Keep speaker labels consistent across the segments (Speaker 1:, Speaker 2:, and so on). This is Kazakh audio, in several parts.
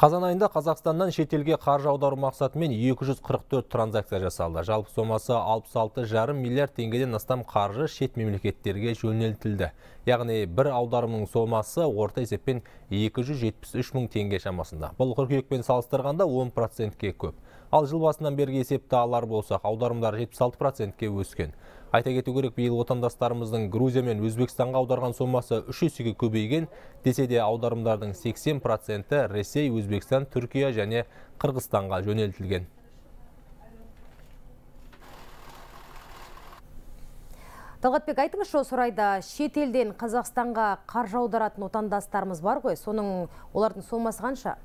Speaker 1: Қазан айында Қазақстаннан шетелге қаржы аудару мақсатымен 244 транзакция жасалды. Жалпы сомасы 66,5 миллиард теңгеден астам қаржы шет мемлекеттерге жөнелтілді. Яғни бір аударымның сомасы орта есеппен 273 мың теңге шамасында. Бұл қыркүйекпен салыстырғанда 10 процентке көп. Ал жыл басынан бергі есепті алар болсақ, аударымдар 76 процентке өскен. Айта кету керек, биыл отандастарымыздың Грузия мен Өзбекстанға аударған сомасы үш есеге көбейген, десе де аударымдардың 80 проценті Ресей, Өзбекстан, Түркия және Қырғызстанға жөнелтілген. Талғатбек айтыңызшы осы орайда шет елден Қазақстанға қаржы аударатын отандастарымыз бар ғой, соның олардың сомасы қанша?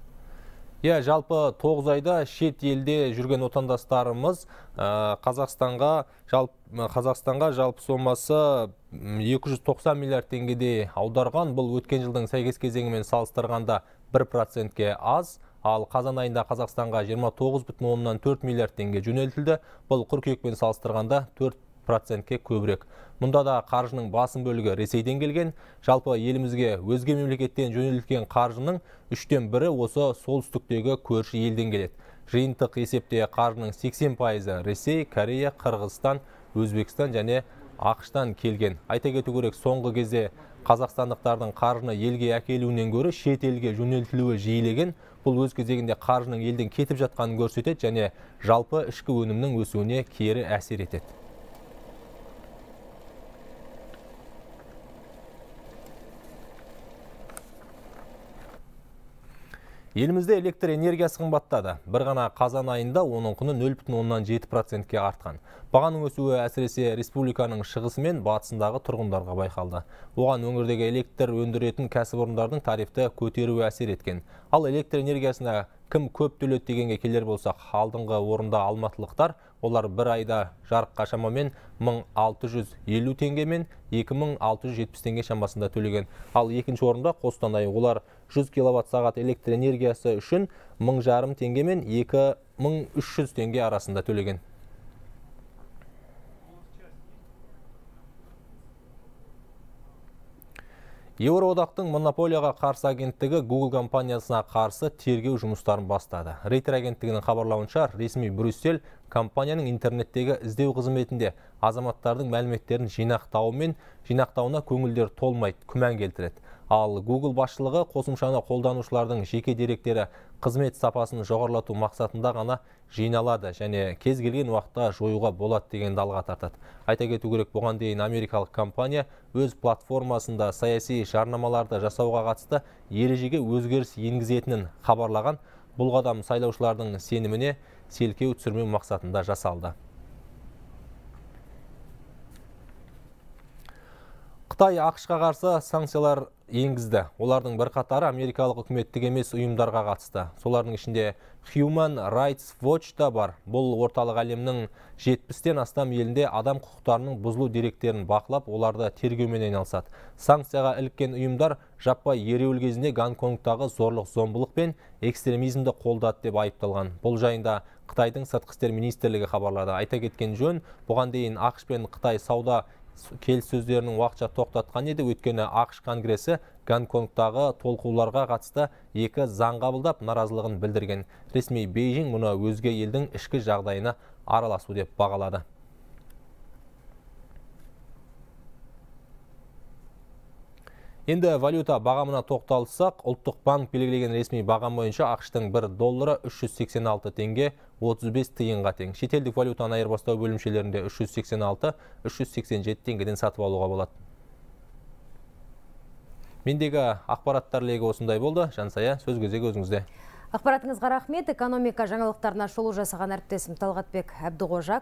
Speaker 1: иә жалпы тоғыз айда шет елде жүрген отандастарымыз э, қазақстанға қазақстанға жалпы сомасы 290 миллиард теңгедей аударған бұл өткен жылдың сәйкес кезеңімен салыстырғанда 1 процентке аз ал қазан айында қазақстанға 29,4 миллиард теңге жөнелтілді бұл қыркүйекпен салыстырғанда 4 процентке көбірек мұнда да қаржының басым бөлігі ресейден келген жалпы елімізге өзге мемлекеттен жөнелтілген қаржының үштен бірі осы солтүстіктегі көрші елден келеді жиынтық есепте қаржының 80 пайызы ресей корея қырғызстан өзбекстан және ақштан келген айта кету керек соңғы кезде қазақстандықтардың қаржыны елге әкелуінен гөрі шет елге жөнелтілуі жиілеген бұл өз кезегінде қаржының елден кетіп жатқанын көрсетеді және жалпы ішкі өнімнің өсуіне кері әсер етеді Елімізде электр энергиясы қымбаттады. Бір ғана қазан айында оның құны 0,7 процентке артқан. Бағаның өсуі әсіресе республиканың шығысы мен батысындағы тұрғындарға байқалды. Оған өңірдегі электр өндіретін кәсіпорындардың тарифті көтеруі әсер еткен. Ал электр энергиясына кім көп төледі дегенге келер болсақ алдыңғы орында алматылықтар олар бір айда жарыққа шамамен 1650 теңге мен 2670 теңге шамасында төлеген ал екінші орында қостанай олар 100 киловатт сағат электр энергиясы үшін мың жарым теңге мен 2300 теңге арасында төлеген Еуроодақтың монополияға қарсы агенттігі Google компаниясына қарсы тергеу жұмыстарын бастады. Рейтер агенттігінің хабарлауынша ресми Брюссель компанияның интернеттегі іздеу қызметінде азаматтардың мәліметтерін жинақтауы мен жинақтауына көңілдер толмайды күмән келтіреді ал google басшылығы қосымшаны қолданушылардың жеке деректері қызмет сапасын жоғарылату мақсатында ғана жиналады және кез келген уақытта жоюға болады дегенді алға тартады айта кету керек бұған дейін америкалық компания өз платформасында саяси жарнамаларды жасауға қатысты ережеге өзгеріс енгізетінін хабарлаған бұл қадам сайлаушылардың сеніміне селкеу түсірмеу мақсатында жасалды қытай ақшқа қарсы санкциялар енгізді олардың бірқатары америкалық үкіметтік емес ұйымдарға қатысты солардың ішінде human rights watch та бар бұл орталық әлемнің жетпістен астам елінде адам құқықтарының бұзылу деректерін бақылап оларды тергеумен айналысады санкцияға іліккен ұйымдар жаппай ереуіл кезінде гонконгтағы зорлық зомбылық пен экстремизмді қолдады деп айыпталған бұл жайында қытайдың сыртқы істер министрлігі хабарлады айта кеткен жөн бұған дейін ақш пен қытай сауда келіссөздерін уақытша тоқтатқан еді өйткені ақш конгресі гонконгтағы толқуларға қатысты екі заң қабылдап наразылығын білдірген ресми бейжің мұны өзге елдің ішкі жағдайына араласу деп бағалады енді валюта бағамына тоқталсақ ұлттық банк белгілеген ресми бағам бойынша ақштың 1 доллары 386 теңге 35 тиынға тең шетелдік валютаны айырбастау бөлімшелерінде 386-387 теңгеден сатып алуға болады мендегі ақпараттар легі осындай болды жансая сөз кезегі өзіңізде ақпаратыңызға рахмет экономика жаңалықтарына шолу жасаған әріптесім талғатбек әбдіғожа